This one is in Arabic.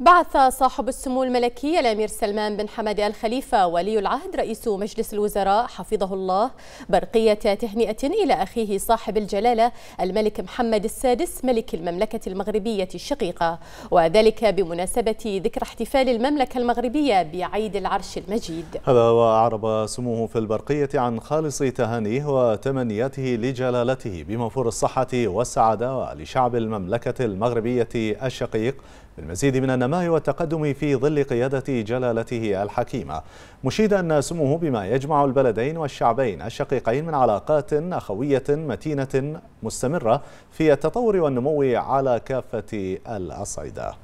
بعث صاحب السمو الملكي الأمير سلمان بن حمد آل خليفة ولي العهد رئيس مجلس الوزراء حفظه الله برقية تهنئة إلى أخيه صاحب الجلالة الملك محمد السادس ملك المملكة المغربية الشقيقة وذلك بمناسبة ذكرى احتفال المملكة المغربية بعيد العرش المجيد هذا وأعرب سموه في البرقية عن خالص تهانيه وتمنياته لجلالته بموفور الصحة والسعادة لشعب المملكة المغربية الشقيق للمزيد من النماء والتقدم في ظل قيادة جلالته الحكيمة مشيدا سموه بما يجمع البلدين والشعبين الشقيقين من علاقات أخوية متينة مستمرة في التطور والنمو على كافة الأصعدة